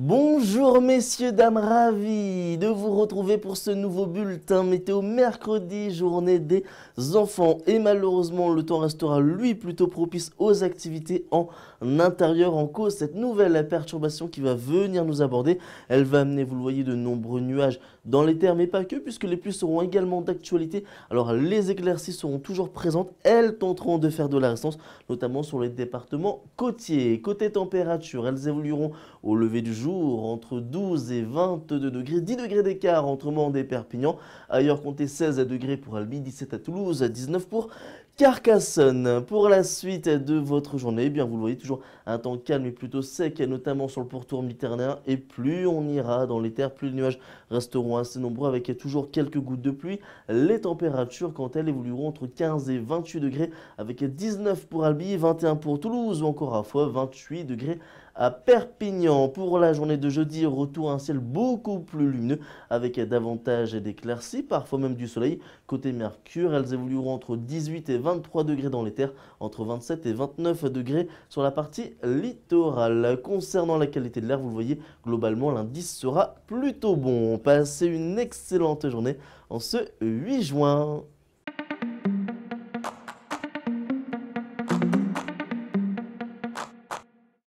Bonjour messieurs, dames, ravi de vous retrouver pour ce nouveau bulletin météo mercredi, journée des enfants. Et malheureusement, le temps restera lui plutôt propice aux activités en intérieur en cause. Cette nouvelle perturbation qui va venir nous aborder, elle va amener, vous le voyez, de nombreux nuages dans les terres, mais pas que, puisque les pluies seront également d'actualité. Alors les éclaircies seront toujours présentes, elles tenteront de faire de la résistance, notamment sur les départements côtiers. Côté température, elles évolueront au lever du jour entre 12 et 22 degrés, 10 degrés d'écart entre Mende et Perpignan. Ailleurs, comptez 16 degrés pour Albi, 17 à Toulouse, 19 pour Carcassonne. Pour la suite de votre journée, eh bien vous le voyez toujours un temps calme et plutôt sec, notamment sur le pourtour méditerranéen. Et plus on ira dans les terres, plus les nuages resteront assez nombreux avec toujours quelques gouttes de pluie. Les températures, quant elles, évolueront entre 15 et 28 degrés avec 19 pour Albi, 21 pour Toulouse ou encore à fois 28 degrés à Perpignan. Pour la journée de jeudi, retour à un ciel beaucoup plus lumineux avec davantage d'éclaircies, parfois même du soleil. Côté Mercure, elles évolueront entre 18 et 20 23 degrés dans les terres, entre 27 et 29 degrés sur la partie littorale. Concernant la qualité de l'air, vous le voyez, globalement l'indice sera plutôt bon. Passez une excellente journée en ce 8 juin.